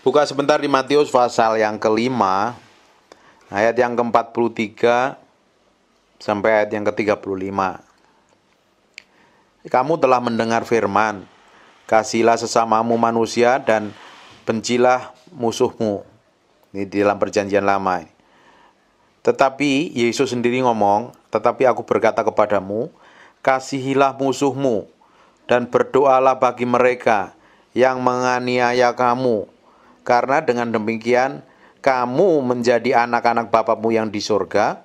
Buka sebentar di Matius pasal yang kelima, ayat yang ke-43 sampai ayat yang ke-35. Kamu telah mendengar firman, kasihilah sesamamu manusia dan bencilah musuhmu. Ini di dalam perjanjian lama. Tetapi Yesus sendiri ngomong, tetapi aku berkata kepadamu, kasihilah musuhmu dan berdoalah bagi mereka yang menganiaya kamu karena dengan demikian kamu menjadi anak-anak Bapamu yang di surga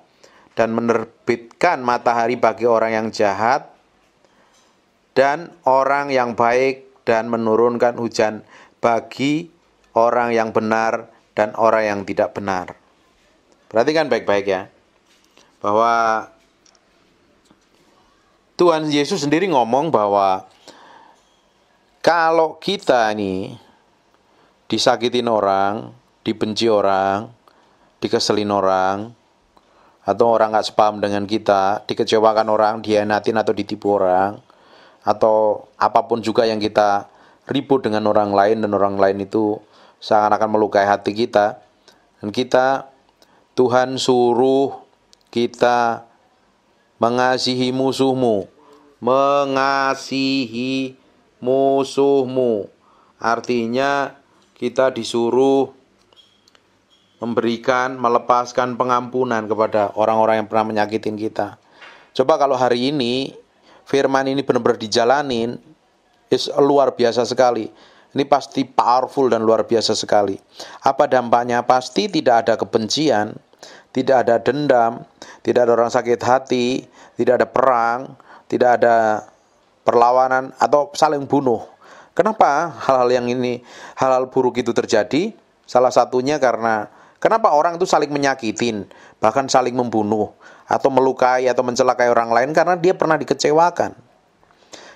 dan menerbitkan matahari bagi orang yang jahat dan orang yang baik dan menurunkan hujan bagi orang yang benar dan orang yang tidak benar. Perhatikan baik-baik ya. Bahwa Tuhan Yesus sendiri ngomong bahwa kalau kita nih disakitin orang, dibenci orang, dikeselin orang, atau orang nggak sepaham dengan kita, dikecewakan orang, dianatin atau ditipu orang, atau apapun juga yang kita ribut dengan orang lain dan orang lain itu seakan-akan melukai hati kita dan kita Tuhan suruh kita mengasihi musuhmu mengasihi musuhmu artinya kita disuruh memberikan, melepaskan pengampunan kepada orang-orang yang pernah menyakitin kita. Coba kalau hari ini firman ini benar-benar dijalanin, is luar biasa sekali. Ini pasti powerful dan luar biasa sekali. Apa dampaknya? Pasti tidak ada kebencian, tidak ada dendam, tidak ada orang sakit hati, tidak ada perang, tidak ada perlawanan atau saling bunuh. Kenapa hal-hal yang ini, hal-hal buruk itu terjadi? Salah satunya karena kenapa orang itu saling menyakitin, bahkan saling membunuh, atau melukai, atau mencelakai orang lain karena dia pernah dikecewakan.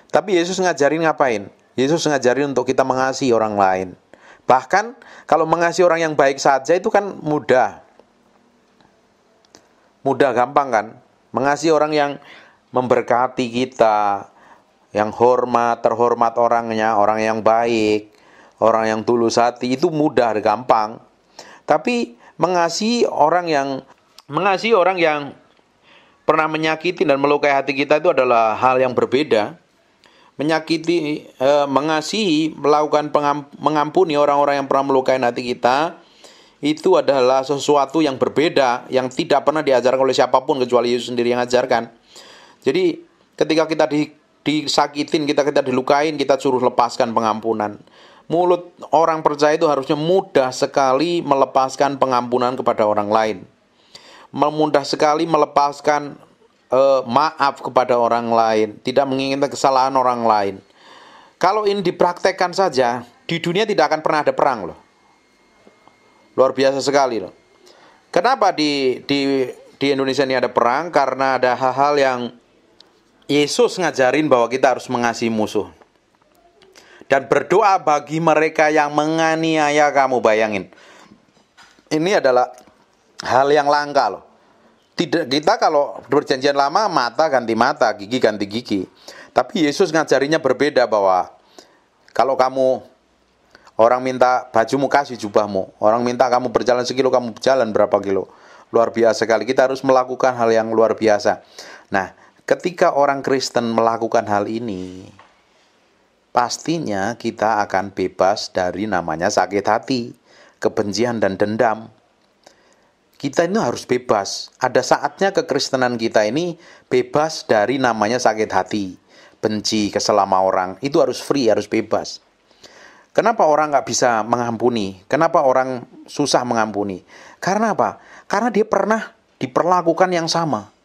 Tapi Yesus ngajarin ngapain? Yesus ngajarin untuk kita mengasihi orang lain. Bahkan kalau mengasihi orang yang baik saja itu kan mudah. Mudah gampang kan? Mengasihi orang yang memberkati kita, yang hormat, terhormat orangnya, orang yang baik, orang yang tulus hati itu mudah, gampang. Tapi mengasihi orang yang mengasihi orang yang pernah menyakiti dan melukai hati kita itu adalah hal yang berbeda. Menyakiti, eh, mengasihi, melakukan pengam, mengampuni orang-orang yang pernah melukai hati kita itu adalah sesuatu yang berbeda yang tidak pernah diajarkan oleh siapapun kecuali Yesus sendiri yang ajarkan. Jadi ketika kita di disakitin, kita kita dilukain, kita suruh lepaskan pengampunan. Mulut orang percaya itu harusnya mudah sekali melepaskan pengampunan kepada orang lain. Memudah sekali melepaskan eh, maaf kepada orang lain, tidak menginginkan kesalahan orang lain. Kalau ini dipraktekkan saja, di dunia tidak akan pernah ada perang loh. Luar biasa sekali loh. Kenapa di di di Indonesia ini ada perang? Karena ada hal-hal yang Yesus ngajarin bahwa kita harus mengasihi musuh. Dan berdoa bagi mereka yang menganiaya kamu, bayangin. Ini adalah hal yang langka loh. Tidak kita kalau berjanjian lama mata ganti mata, gigi ganti gigi. Tapi Yesus ngajarinya berbeda bahwa kalau kamu orang minta bajumu kasih jubahmu, orang minta kamu berjalan sekilo kamu berjalan berapa kilo. Luar biasa sekali. Kita harus melakukan hal yang luar biasa. Nah, Ketika orang Kristen melakukan hal ini, pastinya kita akan bebas dari namanya sakit hati, kebencian, dan dendam. Kita ini harus bebas. Ada saatnya kekristenan kita ini bebas dari namanya sakit hati, benci, keselama orang. Itu harus free, harus bebas. Kenapa orang nggak bisa mengampuni? Kenapa orang susah mengampuni? Karena apa? Karena dia pernah diperlakukan yang sama.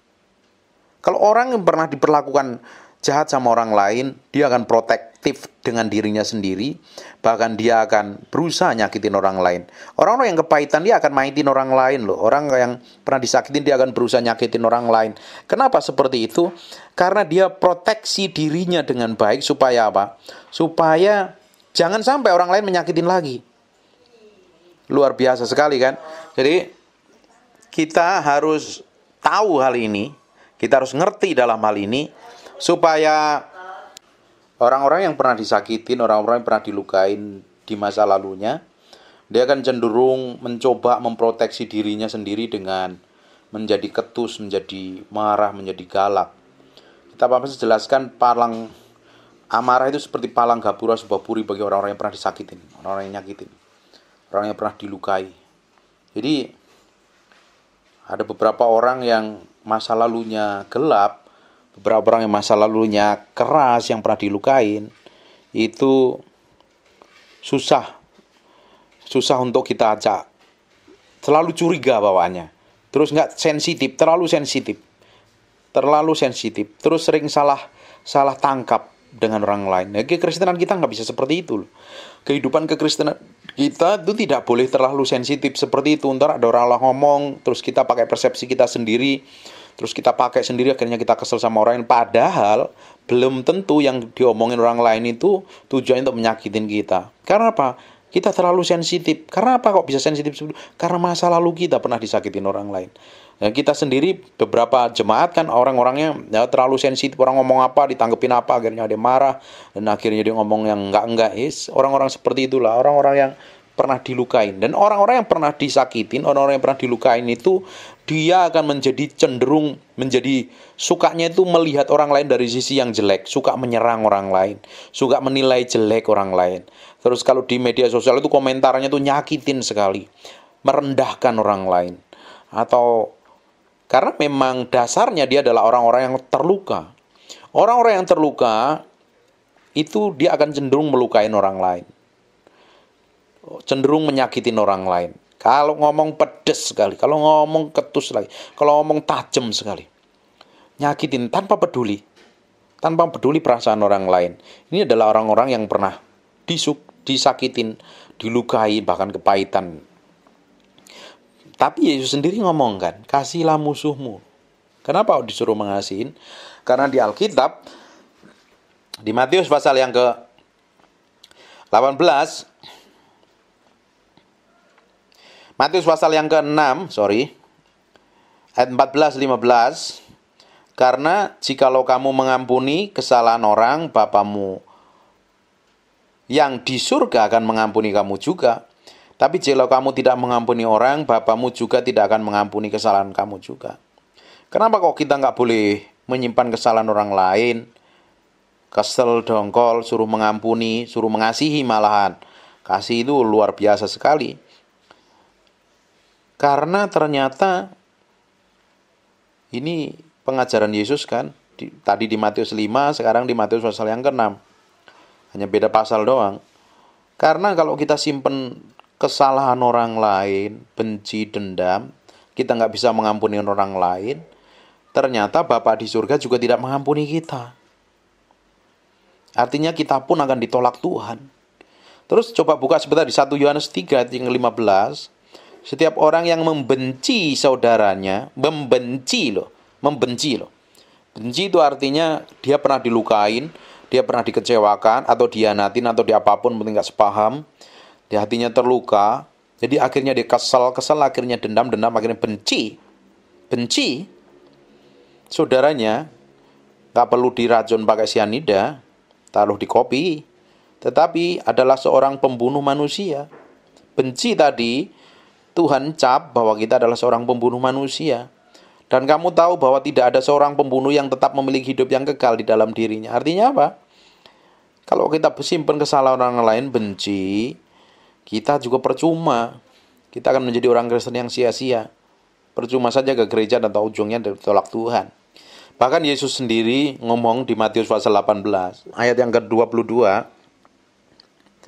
Kalau orang yang pernah diperlakukan jahat sama orang lain, dia akan protektif dengan dirinya sendiri, bahkan dia akan berusaha nyakitin orang lain. Orang-orang yang kepahitan dia akan mainin orang lain loh. Orang yang pernah disakitin dia akan berusaha nyakitin orang lain. Kenapa seperti itu? Karena dia proteksi dirinya dengan baik supaya apa? Supaya jangan sampai orang lain menyakitin lagi. Luar biasa sekali kan? Jadi kita harus tahu hal ini kita harus ngerti dalam hal ini supaya orang-orang yang pernah disakitin, orang-orang yang pernah dilukain di masa lalunya, dia akan cenderung mencoba memproteksi dirinya sendiri dengan menjadi ketus, menjadi marah, menjadi galak. Kita apa jelaskan palang amarah itu seperti palang gapura sebuah puri bagi orang-orang yang pernah disakitin, orang-orang yang nyakitin, orang yang pernah dilukai. Jadi ada beberapa orang yang masa lalunya gelap, beberapa orang yang masa lalunya keras yang pernah dilukain itu susah susah untuk kita ajak selalu curiga bawaannya terus nggak sensitif terlalu sensitif terlalu sensitif terus sering salah salah tangkap dengan orang lain nah, kekristenan kita nggak bisa seperti itu loh kehidupan kekristenan kita itu tidak boleh terlalu sensitif seperti itu ntar ada orang lah ngomong terus kita pakai persepsi kita sendiri terus kita pakai sendiri akhirnya kita kesel sama orang lain padahal belum tentu yang diomongin orang lain itu tujuannya untuk menyakitin kita karena apa kita terlalu sensitif karena apa kok bisa sensitif karena masa lalu kita pernah disakitin orang lain dan eh, kita sendiri beberapa jemaat kan orang-orangnya ya, terlalu sensitif orang ngomong apa ditanggepin apa akhirnya dia marah dan akhirnya dia ngomong yang enggak enggak is orang-orang seperti itulah orang-orang yang pernah dilukain dan orang-orang yang pernah disakitin orang-orang yang pernah dilukain itu dia akan menjadi cenderung menjadi sukanya itu melihat orang lain dari sisi yang jelek suka menyerang orang lain suka menilai jelek orang lain terus kalau di media sosial itu komentarnya tuh nyakitin sekali merendahkan orang lain atau karena memang dasarnya dia adalah orang-orang yang terluka. Orang-orang yang terluka itu dia akan cenderung melukai orang lain. Cenderung menyakiti orang lain. Kalau ngomong pedes sekali, kalau ngomong ketus lagi, kalau ngomong tajam sekali. Nyakitin tanpa peduli. Tanpa peduli perasaan orang lain. Ini adalah orang-orang yang pernah disuk, disakitin, dilukai, bahkan kepahitan tapi Yesus sendiri ngomong kan, kasihlah musuhmu. Kenapa disuruh mengasihin? Karena di Alkitab di Matius pasal yang ke 18 Matius pasal yang ke-6, sorry. Ayat 14 15 karena jikalau kamu mengampuni kesalahan orang, Bapamu yang di surga akan mengampuni kamu juga. Tapi jikalau kamu tidak mengampuni orang, Bapamu juga tidak akan mengampuni kesalahan kamu juga. Kenapa kok kita nggak boleh menyimpan kesalahan orang lain? Kesel, dongkol, suruh mengampuni, suruh mengasihi malahan. Kasih itu luar biasa sekali. Karena ternyata ini pengajaran Yesus kan, di, tadi di Matius 5, sekarang di Matius pasal yang ke-6. Hanya beda pasal doang. Karena kalau kita simpen kesalahan orang lain, benci, dendam, kita nggak bisa mengampuni orang lain, ternyata Bapak di surga juga tidak mengampuni kita. Artinya kita pun akan ditolak Tuhan. Terus coba buka sebentar di 1 Yohanes 3 yang 15. Setiap orang yang membenci saudaranya, membenci loh, membenci loh. Benci itu artinya dia pernah dilukain, dia pernah dikecewakan, atau dianatin, atau diapapun, apapun, penting nggak sepaham di hatinya terluka, jadi akhirnya dia kesal, kesal akhirnya dendam, dendam akhirnya benci, benci saudaranya, nggak perlu diracun pakai sianida, taruh di kopi, tetapi adalah seorang pembunuh manusia. Benci tadi Tuhan cap bahwa kita adalah seorang pembunuh manusia. Dan kamu tahu bahwa tidak ada seorang pembunuh yang tetap memiliki hidup yang kekal di dalam dirinya. Artinya apa? Kalau kita simpen kesalahan orang lain, benci, kita juga percuma. Kita akan menjadi orang Kristen yang sia-sia. Percuma saja ke gereja dan tahu ujungnya ditolak Tuhan. Bahkan Yesus sendiri ngomong di Matius pasal 18 ayat yang ke-22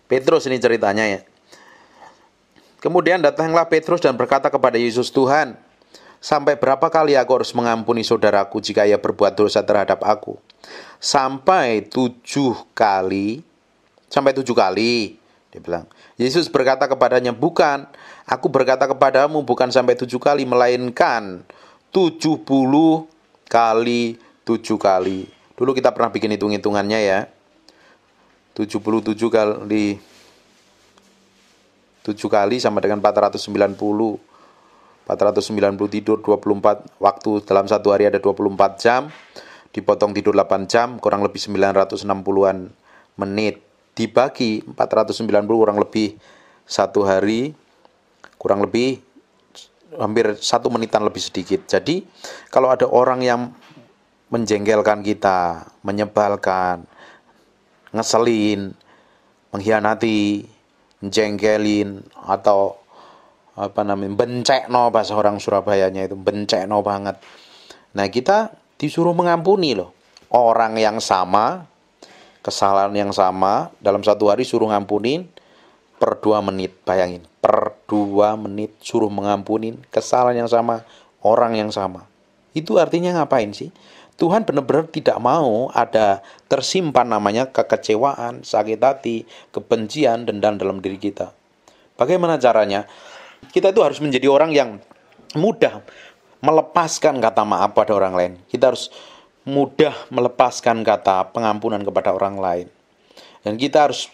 Petrus ini ceritanya ya. Kemudian datanglah Petrus dan berkata kepada Yesus, "Tuhan, sampai berapa kali aku harus mengampuni saudaraku jika ia berbuat dosa terhadap aku?" Sampai tujuh kali. Sampai tujuh kali, dia bilang. Yesus berkata kepadanya, bukan, aku berkata kepadamu bukan sampai tujuh kali, melainkan tujuh puluh kali tujuh kali. Dulu kita pernah bikin hitung-hitungannya ya. tujuh puluh tujuh kali tujuh kali sama dengan 490 490 tidur 24 waktu dalam satu hari ada 24 jam dipotong tidur 8 jam kurang lebih 960-an menit dibagi 490 kurang lebih satu hari kurang lebih hampir satu menitan lebih sedikit. Jadi kalau ada orang yang menjengkelkan kita, menyebalkan, ngeselin, mengkhianati, jengkelin atau apa namanya bencek bahasa orang Surabayanya itu bencek no banget. Nah kita disuruh mengampuni loh orang yang sama kesalahan yang sama dalam satu hari suruh ngampunin per dua menit bayangin per dua menit suruh mengampunin kesalahan yang sama orang yang sama itu artinya ngapain sih Tuhan benar-benar tidak mau ada tersimpan namanya kekecewaan, sakit hati, kebencian, dendam dalam diri kita. Bagaimana caranya? Kita itu harus menjadi orang yang mudah melepaskan kata maaf pada orang lain. Kita harus mudah melepaskan kata pengampunan kepada orang lain. Dan kita harus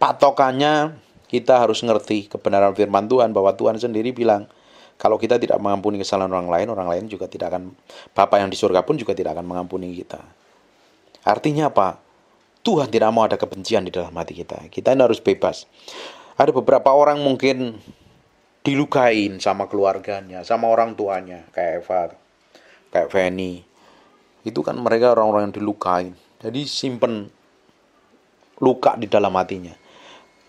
patokannya kita harus ngerti kebenaran firman Tuhan bahwa Tuhan sendiri bilang kalau kita tidak mengampuni kesalahan orang lain, orang lain juga tidak akan Bapak yang di surga pun juga tidak akan mengampuni kita. Artinya apa? Tuhan tidak mau ada kebencian di dalam hati kita. Kita ini harus bebas. Ada beberapa orang mungkin dilukain sama keluarganya, sama orang tuanya, kayak Eva, kayak Fanny itu kan mereka orang-orang yang dilukai jadi simpen luka di dalam hatinya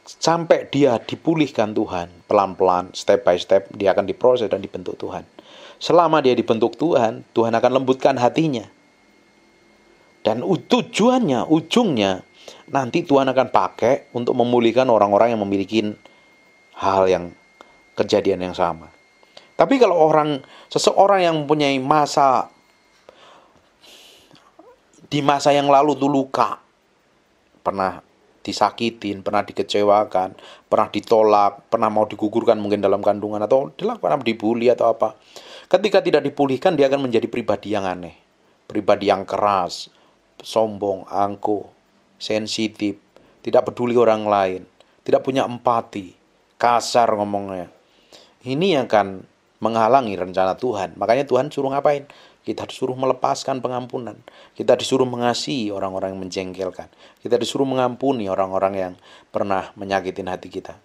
sampai dia dipulihkan Tuhan pelan-pelan step by step dia akan diproses dan dibentuk Tuhan selama dia dibentuk Tuhan Tuhan akan lembutkan hatinya dan tujuannya ujungnya nanti Tuhan akan pakai untuk memulihkan orang-orang yang memiliki hal yang kejadian yang sama tapi kalau orang seseorang yang mempunyai masa di masa yang lalu tuh luka, pernah disakitin, pernah dikecewakan, pernah ditolak, pernah mau digugurkan mungkin dalam kandungan atau dilakukan dibully atau apa. Ketika tidak dipulihkan dia akan menjadi pribadi yang aneh, pribadi yang keras, sombong, angkuh, sensitif, tidak peduli orang lain, tidak punya empati, kasar ngomongnya. Ini yang akan menghalangi rencana Tuhan. Makanya Tuhan suruh ngapain? Kita disuruh melepaskan pengampunan. Kita disuruh mengasihi orang-orang yang menjengkelkan. Kita disuruh mengampuni orang-orang yang pernah menyakitin hati kita.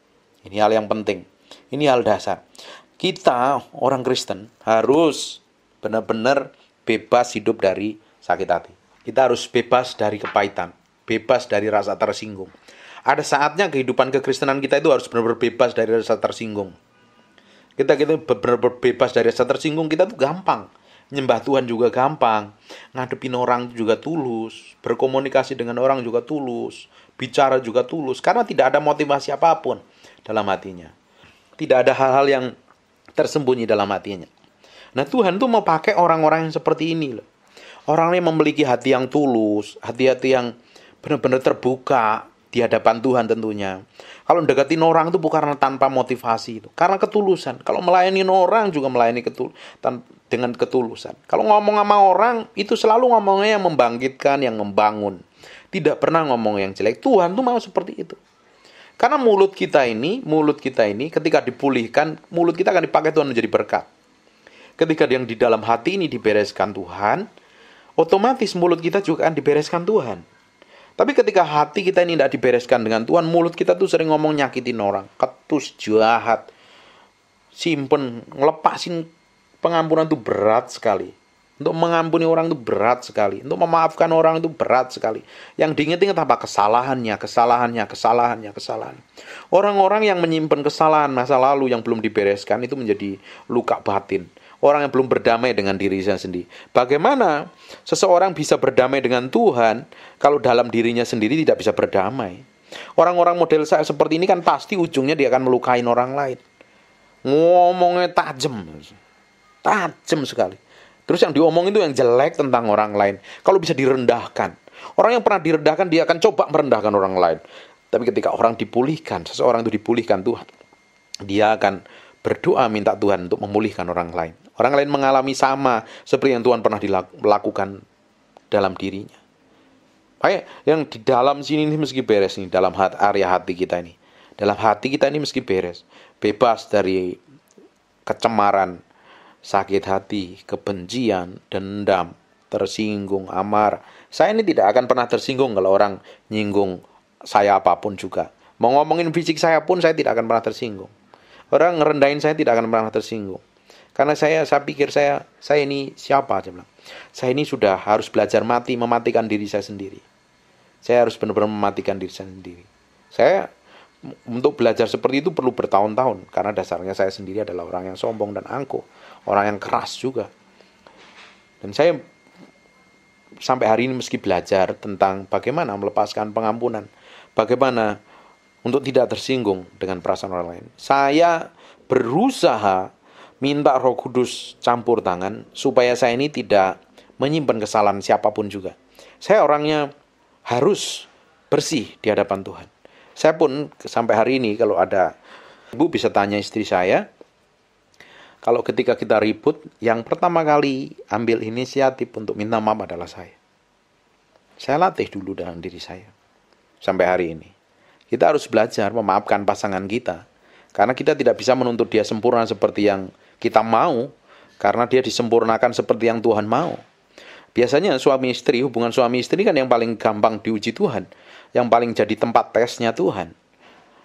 Ini hal yang penting. Ini hal dasar. Kita orang Kristen harus benar-benar bebas hidup dari sakit hati. Kita harus bebas dari kepahitan, bebas dari rasa tersinggung. Ada saatnya kehidupan kekristenan kita itu harus benar-benar bebas dari rasa tersinggung kita kita benar-benar bebas dari rasa tersinggung kita tuh gampang nyembah Tuhan juga gampang, ngadepin orang juga tulus, berkomunikasi dengan orang juga tulus, bicara juga tulus, karena tidak ada motivasi apapun dalam hatinya. Tidak ada hal-hal yang tersembunyi dalam hatinya. Nah Tuhan tuh mau pakai orang-orang yang seperti ini loh. Orang yang memiliki hati yang tulus, hati-hati yang benar-benar terbuka di hadapan Tuhan tentunya. Kalau mendekatin orang itu bukan tanpa motivasi itu, karena ketulusan. Kalau melayani orang juga melayani ketul dengan ketulusan. Kalau ngomong sama orang, itu selalu ngomongnya yang membangkitkan, yang membangun. Tidak pernah ngomong yang jelek. Tuhan tuh mau seperti itu. Karena mulut kita ini, mulut kita ini ketika dipulihkan, mulut kita akan dipakai Tuhan menjadi berkat. Ketika yang di dalam hati ini dibereskan Tuhan, otomatis mulut kita juga akan dibereskan Tuhan. Tapi ketika hati kita ini tidak dibereskan dengan Tuhan, mulut kita tuh sering ngomong nyakitin orang, ketus jahat, simpen, ngelepasin pengampunan itu berat sekali. Untuk mengampuni orang itu berat sekali. Untuk memaafkan orang itu berat sekali. Yang diingat-ingat apa? Kesalahannya, kesalahannya, kesalahannya, kesalahan. Orang-orang yang menyimpan kesalahan masa lalu yang belum dibereskan itu menjadi luka batin. Orang yang belum berdamai dengan dirinya sendiri. Bagaimana seseorang bisa berdamai dengan Tuhan kalau dalam dirinya sendiri tidak bisa berdamai? Orang-orang model saya seperti ini kan pasti ujungnya dia akan melukain orang lain. Ngomongnya tajam tajam sekali. Terus yang diomong itu yang jelek tentang orang lain. Kalau bisa direndahkan. Orang yang pernah direndahkan dia akan coba merendahkan orang lain. Tapi ketika orang dipulihkan, seseorang itu dipulihkan Tuhan, dia akan berdoa minta Tuhan untuk memulihkan orang lain. Orang lain mengalami sama seperti yang Tuhan pernah dilakukan dalam dirinya. Ayah, yang di dalam sini ini meski beres nih, dalam area hati kita ini. Dalam hati kita ini meski beres, bebas dari kecemaran, sakit hati, kebencian, dendam, tersinggung, amar. Saya ini tidak akan pernah tersinggung kalau orang nyinggung saya apapun juga. Mau ngomongin fisik saya pun saya tidak akan pernah tersinggung. Orang ngerendahin saya tidak akan pernah tersinggung. Karena saya saya pikir saya saya ini siapa saya bilang. Saya ini sudah harus belajar mati mematikan diri saya sendiri. Saya harus benar-benar mematikan diri saya sendiri. Saya untuk belajar seperti itu perlu bertahun-tahun karena dasarnya saya sendiri adalah orang yang sombong dan angkuh orang yang keras juga. Dan saya sampai hari ini meski belajar tentang bagaimana melepaskan pengampunan, bagaimana untuk tidak tersinggung dengan perasaan orang lain. Saya berusaha minta Roh Kudus campur tangan supaya saya ini tidak menyimpan kesalahan siapapun juga. Saya orangnya harus bersih di hadapan Tuhan. Saya pun sampai hari ini kalau ada ibu bisa tanya istri saya, kalau ketika kita ribut, yang pertama kali ambil inisiatif untuk minta maaf adalah saya. Saya latih dulu dalam diri saya. Sampai hari ini. Kita harus belajar memaafkan pasangan kita. Karena kita tidak bisa menuntut dia sempurna seperti yang kita mau. Karena dia disempurnakan seperti yang Tuhan mau. Biasanya suami istri, hubungan suami istri kan yang paling gampang diuji Tuhan, yang paling jadi tempat tesnya Tuhan.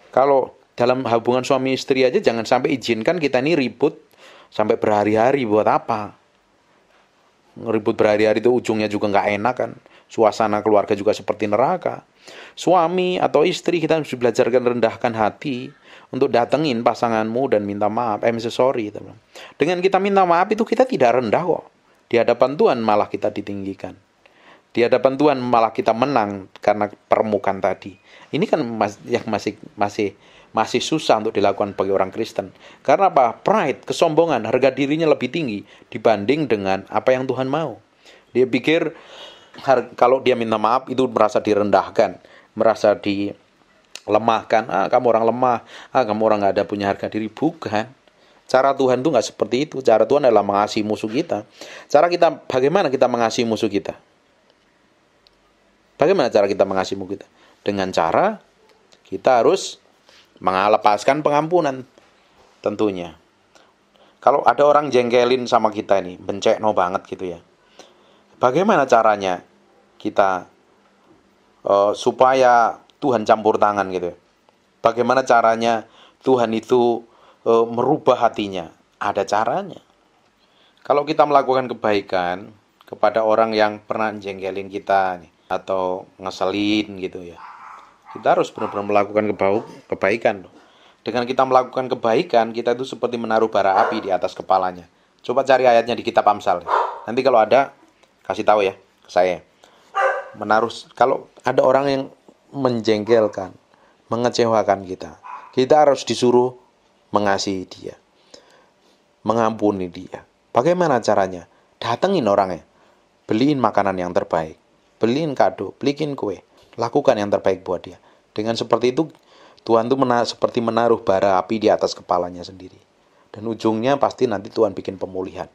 Kalau dalam hubungan suami istri aja jangan sampai izinkan kita ini ribut sampai berhari-hari buat apa? Ribut berhari-hari itu ujungnya juga nggak enak kan. Suasana keluarga juga seperti neraka. Suami atau istri kita harus belajarkan rendahkan hati untuk datengin pasanganmu dan minta maaf. Eh, I'm so sorry. Dengan kita minta maaf itu kita tidak rendah kok. Di hadapan Tuhan malah kita ditinggikan. Di hadapan Tuhan malah kita menang karena permukaan tadi. Ini kan yang masih masih masih susah untuk dilakukan bagi orang Kristen. Karena apa? Pride, kesombongan, harga dirinya lebih tinggi dibanding dengan apa yang Tuhan mau. Dia pikir kalau dia minta maaf itu merasa direndahkan, merasa dilemahkan. Ah, kamu orang lemah, ah, kamu orang nggak ada punya harga diri. Bukan. Cara Tuhan itu nggak seperti itu. Cara Tuhan adalah mengasihi musuh kita. Cara kita bagaimana kita mengasihi musuh kita? Bagaimana cara kita mengasihi musuh kita? Dengan cara kita harus Mengalepaskan pengampunan tentunya. Kalau ada orang jengkelin sama kita nih, bencekno banget gitu ya. Bagaimana caranya kita uh, supaya Tuhan campur tangan gitu ya? Bagaimana caranya Tuhan itu uh, merubah hatinya? Ada caranya. Kalau kita melakukan kebaikan kepada orang yang pernah jengkelin kita nih, atau ngeselin gitu ya kita harus benar-benar melakukan kebaikan kebaikan. Dengan kita melakukan kebaikan, kita itu seperti menaruh bara api di atas kepalanya. Coba cari ayatnya di kitab Amsal. Nanti kalau ada kasih tahu ya ke saya. Menaruh kalau ada orang yang menjengkelkan, mengecewakan kita, kita harus disuruh mengasihi dia. Mengampuni dia. Bagaimana caranya? Datengin orangnya. Beliin makanan yang terbaik. Beliin kado, beliin kue. Lakukan yang terbaik buat dia. Dengan seperti itu Tuhan tuh mena seperti menaruh bara api di atas kepalanya sendiri. Dan ujungnya pasti nanti Tuhan bikin pemulihan.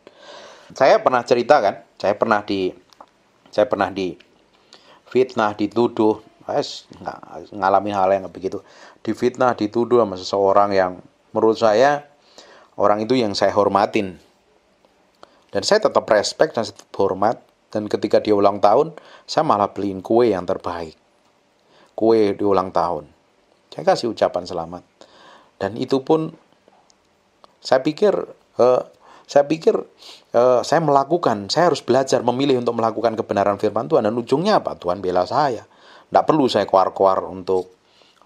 Saya pernah cerita kan, saya pernah di saya pernah di fitnah, dituduh, es eh, ngalamin hal yang begitu. di fitnah, dituduh sama seseorang yang menurut saya orang itu yang saya hormatin. Dan saya tetap respect dan tetap hormat. Dan ketika dia ulang tahun, saya malah beliin kue yang terbaik kue di ulang tahun. Saya kasih ucapan selamat. Dan itu pun saya pikir uh, saya pikir uh, saya melakukan, saya harus belajar memilih untuk melakukan kebenaran firman Tuhan dan ujungnya apa? Tuhan bela saya. Tidak perlu saya kuar-kuar untuk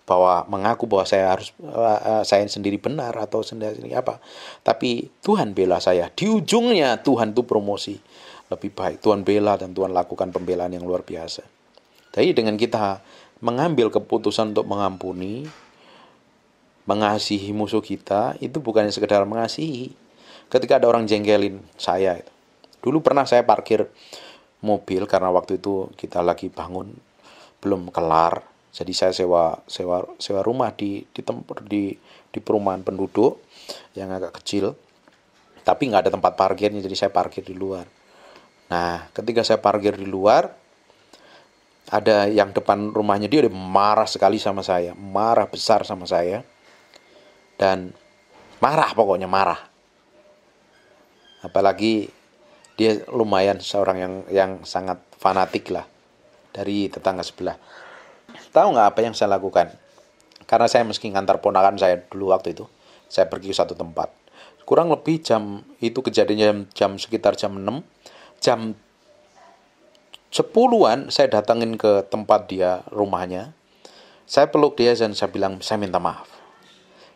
bahwa mengaku bahwa saya harus uh, uh, saya sendiri benar atau sendiri, sendiri apa tapi Tuhan bela saya di ujungnya Tuhan itu promosi lebih baik Tuhan bela dan Tuhan lakukan pembelaan yang luar biasa jadi dengan kita mengambil keputusan untuk mengampuni, mengasihi musuh kita itu bukan sekedar mengasihi. Ketika ada orang jengkelin saya Dulu pernah saya parkir mobil karena waktu itu kita lagi bangun belum kelar. Jadi saya sewa sewa sewa rumah di di tempat di di perumahan penduduk yang agak kecil. Tapi nggak ada tempat parkirnya, jadi saya parkir di luar. Nah, ketika saya parkir di luar, ada yang depan rumahnya dia udah marah sekali sama saya, marah besar sama saya. Dan marah pokoknya marah. Apalagi dia lumayan seorang yang yang sangat fanatik lah dari tetangga sebelah. Tahu nggak apa yang saya lakukan? Karena saya meski ngantar ponakan saya dulu waktu itu, saya pergi ke satu tempat. Kurang lebih jam itu kejadiannya jam, jam sekitar jam 6. Jam sepuluhan saya datangin ke tempat dia rumahnya saya peluk dia dan saya bilang saya minta maaf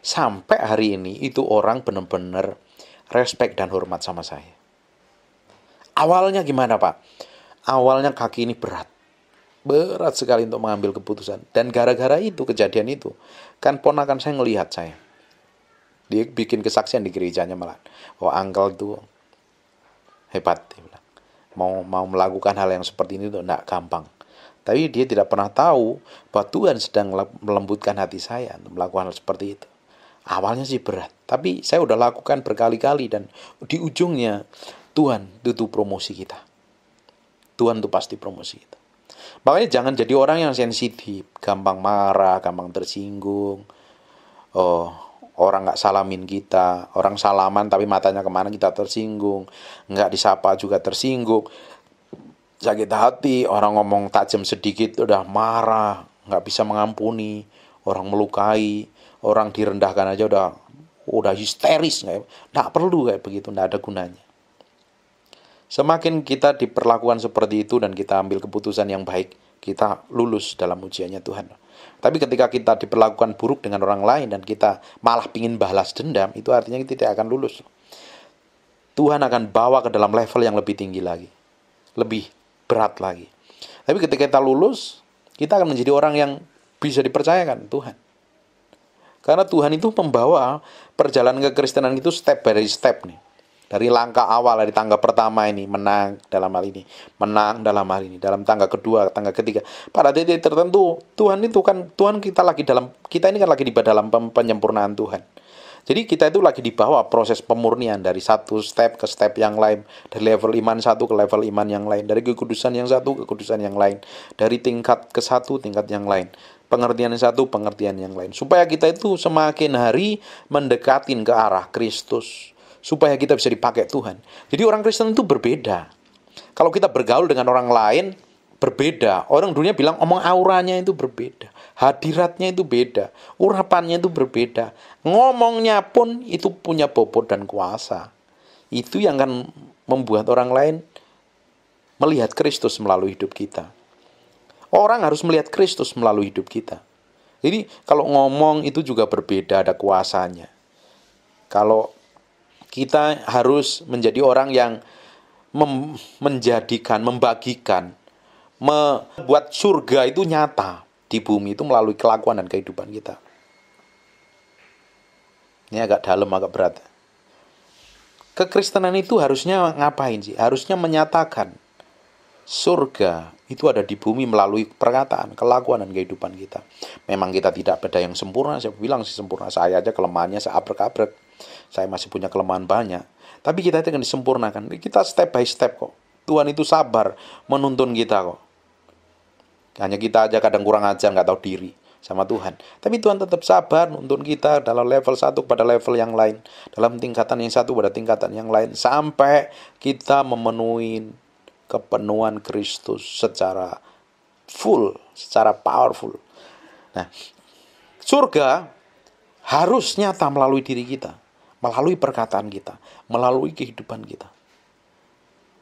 sampai hari ini itu orang benar-benar respect dan hormat sama saya awalnya gimana pak awalnya kaki ini berat berat sekali untuk mengambil keputusan dan gara-gara itu kejadian itu kan ponakan saya ngelihat saya dia bikin kesaksian di gerejanya malah oh angkel tuh hebat dia bilang mau mau melakukan hal yang seperti ini itu tidak gampang. Tapi dia tidak pernah tahu bahwa Tuhan sedang melembutkan hati saya untuk melakukan hal seperti itu. Awalnya sih berat, tapi saya udah lakukan berkali-kali dan di ujungnya Tuhan itu promosi kita. Tuhan itu pasti promosi kita. Makanya jangan jadi orang yang sensitif, gampang marah, gampang tersinggung. Oh, orang nggak salamin kita, orang salaman tapi matanya kemana kita tersinggung, nggak disapa juga tersinggung, sakit hati, orang ngomong tajam sedikit udah marah, nggak bisa mengampuni, orang melukai, orang direndahkan aja udah udah histeris nggak, nggak perlu kayak begitu, nggak ada gunanya. Semakin kita diperlakukan seperti itu dan kita ambil keputusan yang baik, kita lulus dalam ujiannya Tuhan. Tapi ketika kita diperlakukan buruk dengan orang lain dan kita malah pingin balas dendam, itu artinya kita tidak akan lulus. Tuhan akan bawa ke dalam level yang lebih tinggi lagi. Lebih berat lagi. Tapi ketika kita lulus, kita akan menjadi orang yang bisa dipercayakan Tuhan. Karena Tuhan itu membawa perjalanan kekristenan itu step by step nih dari langkah awal dari tangga pertama ini menang dalam hal ini menang dalam hal ini dalam tangga kedua tangga ketiga pada titik tertentu Tuhan itu kan Tuhan kita lagi dalam kita ini kan lagi di dalam penyempurnaan Tuhan jadi kita itu lagi di bawah proses pemurnian dari satu step ke step yang lain, dari level iman satu ke level iman yang lain, dari kekudusan yang satu ke kekudusan yang lain, dari tingkat ke satu tingkat yang lain, pengertian yang satu pengertian yang lain, supaya kita itu semakin hari mendekatin ke arah Kristus supaya kita bisa dipakai Tuhan. Jadi orang Kristen itu berbeda. Kalau kita bergaul dengan orang lain, berbeda. Orang dunia bilang omong auranya itu berbeda. Hadiratnya itu beda. Urapannya itu berbeda. Ngomongnya pun itu punya bobot dan kuasa. Itu yang akan membuat orang lain melihat Kristus melalui hidup kita. Orang harus melihat Kristus melalui hidup kita. Jadi kalau ngomong itu juga berbeda ada kuasanya. Kalau kita harus menjadi orang yang mem menjadikan, membagikan, membuat surga itu nyata di bumi itu melalui kelakuan dan kehidupan kita. Ini agak dalam, agak berat. Kekristenan itu harusnya ngapain sih? Harusnya menyatakan surga itu ada di bumi melalui perkataan, kelakuan, dan kehidupan kita. Memang kita tidak beda yang sempurna, saya bilang sih sempurna, saya aja kelemahannya seabrek-abrek saya masih punya kelemahan banyak. Tapi kita itu akan disempurnakan. Kita step by step kok. Tuhan itu sabar menuntun kita kok. Hanya kita aja kadang kurang aja nggak tahu diri sama Tuhan. Tapi Tuhan tetap sabar menuntun kita dalam level satu kepada level yang lain. Dalam tingkatan yang satu pada tingkatan yang lain. Sampai kita memenuhi kepenuhan Kristus secara full, secara powerful. Nah, surga harus nyata melalui diri kita melalui perkataan kita, melalui kehidupan kita.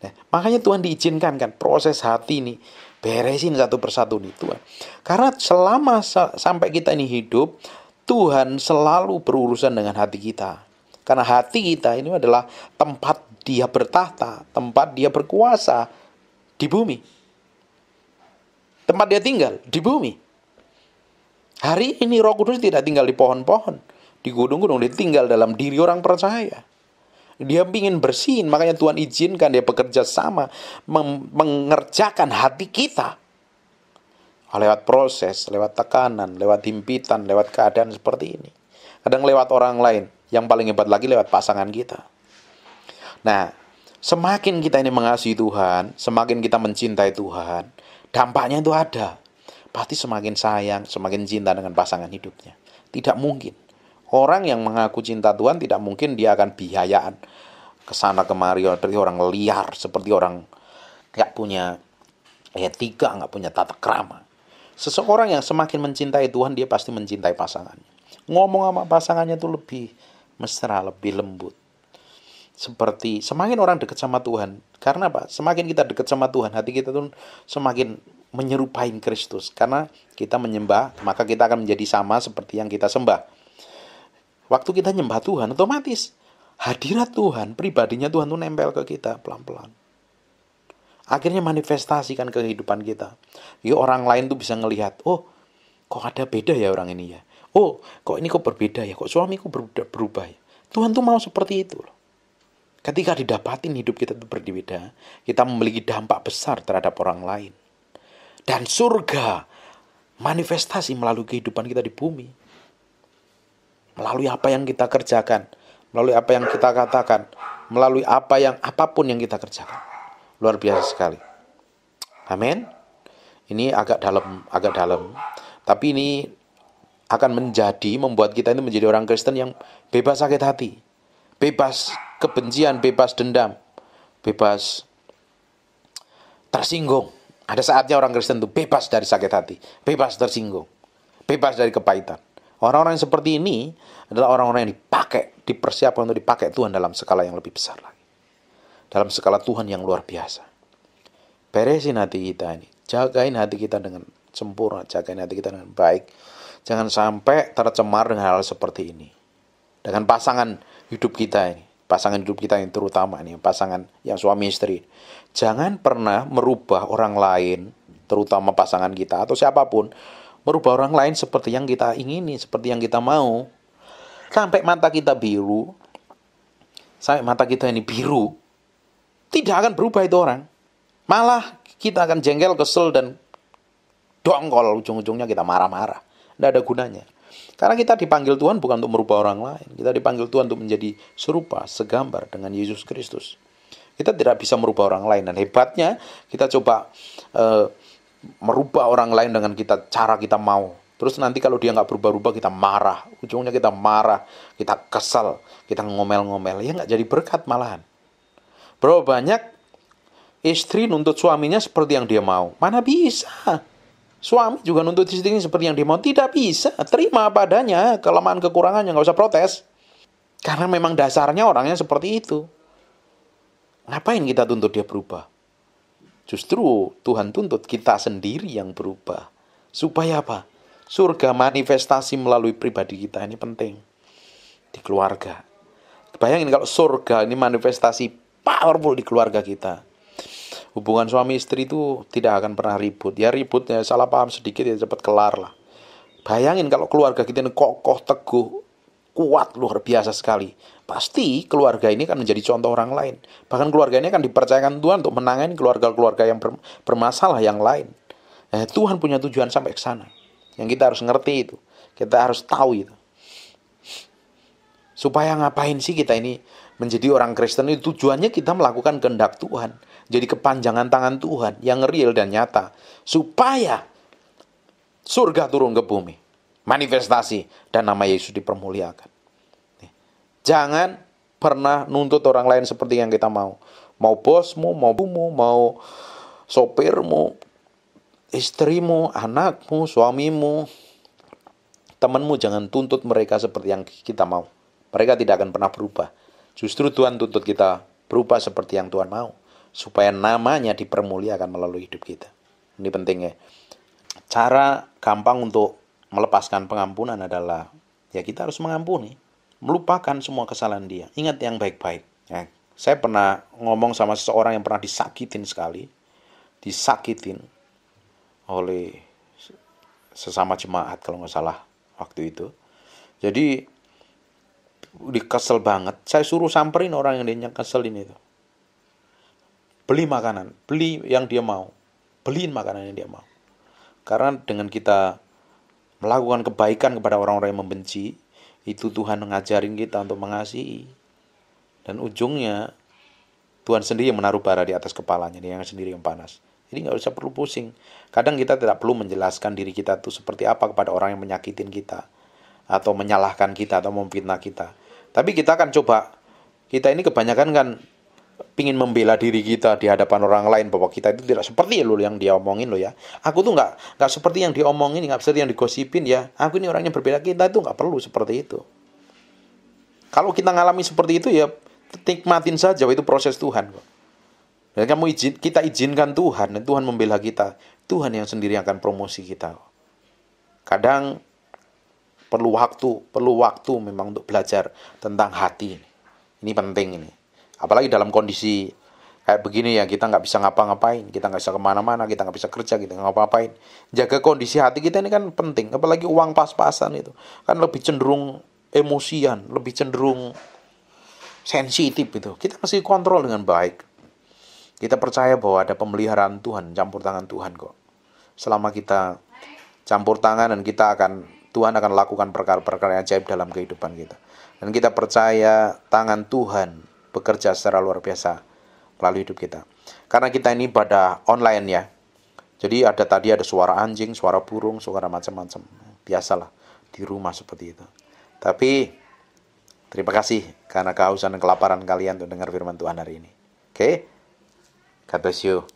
Nah, makanya Tuhan diizinkan kan proses hati ini beresin satu persatu nih Tuhan. Karena selama sampai kita ini hidup, Tuhan selalu berurusan dengan hati kita. Karena hati kita ini adalah tempat dia bertahta, tempat dia berkuasa di bumi. Tempat dia tinggal di bumi. Hari ini Roh Kudus tidak tinggal di pohon-pohon digodong-godong, dia tinggal dalam diri orang percaya. Dia ingin bersihin, makanya Tuhan izinkan dia bekerja sama, mengerjakan hati kita. Lewat proses, lewat tekanan, lewat himpitan, lewat keadaan seperti ini. Kadang lewat orang lain, yang paling hebat lagi lewat pasangan kita. Nah, semakin kita ini mengasihi Tuhan, semakin kita mencintai Tuhan, dampaknya itu ada. Pasti semakin sayang, semakin cinta dengan pasangan hidupnya. Tidak mungkin Orang yang mengaku cinta Tuhan tidak mungkin dia akan biayaan kesana kemari seperti orang liar, seperti orang nggak punya etika, nggak punya tata krama. Seseorang yang semakin mencintai Tuhan, dia pasti mencintai pasangannya. Ngomong sama pasangannya itu lebih mesra, lebih lembut. Seperti semakin orang dekat sama Tuhan, karena apa? Semakin kita dekat sama Tuhan, hati kita tuh semakin menyerupai Kristus. Karena kita menyembah, maka kita akan menjadi sama seperti yang kita sembah. Waktu kita nyembah Tuhan, otomatis hadirat Tuhan, pribadinya Tuhan tuh nempel ke kita pelan-pelan. Akhirnya manifestasikan kehidupan kita. Ya orang lain tuh bisa ngelihat, oh kok ada beda ya orang ini ya. Oh kok ini kok berbeda ya, kok suamiku berubah ya. Tuhan tuh mau seperti itu loh. Ketika didapatin hidup kita itu berbeda, kita memiliki dampak besar terhadap orang lain. Dan surga manifestasi melalui kehidupan kita di bumi melalui apa yang kita kerjakan, melalui apa yang kita katakan, melalui apa yang apapun yang kita kerjakan. Luar biasa sekali. Amin. Ini agak dalam, agak dalam. Tapi ini akan menjadi membuat kita ini menjadi orang Kristen yang bebas sakit hati, bebas kebencian, bebas dendam, bebas tersinggung. Ada saatnya orang Kristen itu bebas dari sakit hati, bebas tersinggung, bebas dari kepahitan. Orang-orang yang seperti ini adalah orang-orang yang dipakai, dipersiapkan untuk dipakai Tuhan dalam skala yang lebih besar lagi. Dalam skala Tuhan yang luar biasa. Beresin hati kita ini. Jagain hati kita dengan sempurna. Jagain hati kita dengan baik. Jangan sampai tercemar dengan hal, seperti ini. Dengan pasangan hidup kita ini. Pasangan hidup kita yang terutama ini. Pasangan yang suami istri. Jangan pernah merubah orang lain. Terutama pasangan kita atau siapapun merubah orang lain seperti yang kita ingini, seperti yang kita mau. Sampai mata kita biru, sampai mata kita ini biru, tidak akan berubah itu orang. Malah kita akan jengkel, kesel, dan dongkol ujung-ujungnya kita marah-marah. Tidak ada gunanya. Karena kita dipanggil Tuhan bukan untuk merubah orang lain. Kita dipanggil Tuhan untuk menjadi serupa, segambar dengan Yesus Kristus. Kita tidak bisa merubah orang lain. Dan hebatnya kita coba... Uh, merubah orang lain dengan kita cara kita mau. Terus nanti kalau dia nggak berubah-ubah kita marah, ujungnya kita marah, kita kesal, kita ngomel-ngomel, ya nggak jadi berkat malahan. Bro banyak istri nuntut suaminya seperti yang dia mau, mana bisa? Suami juga nuntut istrinya seperti yang dia mau, tidak bisa. Terima padanya kelemahan kekurangannya, nggak usah protes. Karena memang dasarnya orangnya seperti itu. Ngapain kita tuntut dia berubah? Justru Tuhan tuntut kita sendiri yang berubah. Supaya apa? Surga manifestasi melalui pribadi kita ini penting. Di keluarga. Bayangin kalau surga ini manifestasi powerful di keluarga kita. Hubungan suami istri itu tidak akan pernah ribut. Ya ributnya salah paham sedikit ya cepat kelar lah. Bayangin kalau keluarga kita ini kokoh, teguh, kuat, luar biasa sekali pasti keluarga ini akan menjadi contoh orang lain. Bahkan keluarga ini akan dipercayakan Tuhan untuk menangani keluarga-keluarga yang bermasalah yang lain. Nah, Tuhan punya tujuan sampai ke sana. Yang kita harus ngerti itu. Kita harus tahu itu. Supaya ngapain sih kita ini menjadi orang Kristen itu tujuannya kita melakukan kehendak Tuhan. Jadi kepanjangan tangan Tuhan yang real dan nyata. Supaya surga turun ke bumi. Manifestasi dan nama Yesus dipermuliakan. Jangan pernah nuntut orang lain seperti yang kita mau. Mau bosmu, mau bumu, mau sopirmu, istrimu, anakmu, suamimu, temanmu jangan tuntut mereka seperti yang kita mau. Mereka tidak akan pernah berubah. Justru Tuhan tuntut kita berubah seperti yang Tuhan mau. Supaya namanya dipermuliakan melalui hidup kita. Ini pentingnya. Cara gampang untuk melepaskan pengampunan adalah ya kita harus mengampuni melupakan semua kesalahan dia. Ingat yang baik-baik. Ya. Saya pernah ngomong sama seseorang yang pernah disakitin sekali, disakitin oleh sesama jemaat kalau nggak salah waktu itu. Jadi dikesel banget. Saya suruh samperin orang yang dia keselin itu. Beli makanan, beli yang dia mau, beliin makanan yang dia mau. Karena dengan kita melakukan kebaikan kepada orang-orang yang membenci, itu Tuhan mengajarin kita untuk mengasihi. Dan ujungnya Tuhan sendiri yang menaruh bara di atas kepalanya, dia yang sendiri yang panas. Jadi nggak usah perlu pusing. Kadang kita tidak perlu menjelaskan diri kita itu seperti apa kepada orang yang menyakitin kita. Atau menyalahkan kita, atau memfitnah kita. Tapi kita akan coba. Kita ini kebanyakan kan pingin membela diri kita di hadapan orang lain bahwa kita itu tidak seperti lo yang dia omongin lo ya aku tuh nggak nggak seperti yang diomongin nggak seperti yang digosipin ya aku ini orangnya berbeda kita itu nggak perlu seperti itu kalau kita ngalami seperti itu ya nikmatin saja itu proses Tuhan kok dan ya, kamu izin kita izinkan Tuhan dan Tuhan membela kita Tuhan yang sendiri akan promosi kita kadang perlu waktu perlu waktu memang untuk belajar tentang hati ini penting ini apalagi dalam kondisi kayak begini ya kita nggak bisa ngapa-ngapain kita nggak bisa kemana-mana kita nggak bisa kerja kita nggak ngapa-ngapain jaga kondisi hati kita ini kan penting apalagi uang pas-pasan itu kan lebih cenderung emosian lebih cenderung sensitif itu kita mesti kontrol dengan baik kita percaya bahwa ada pemeliharaan Tuhan campur tangan Tuhan kok selama kita campur tangan dan kita akan Tuhan akan lakukan perkara-perkara yang ajaib dalam kehidupan kita dan kita percaya tangan Tuhan bekerja secara luar biasa melalui hidup kita. Karena kita ini pada online ya. Jadi ada tadi ada suara anjing, suara burung, suara macam-macam. Biasalah di rumah seperti itu. Tapi terima kasih karena kehausan dan kelaparan kalian untuk dengar firman Tuhan hari ini. Oke? Okay? God bless you.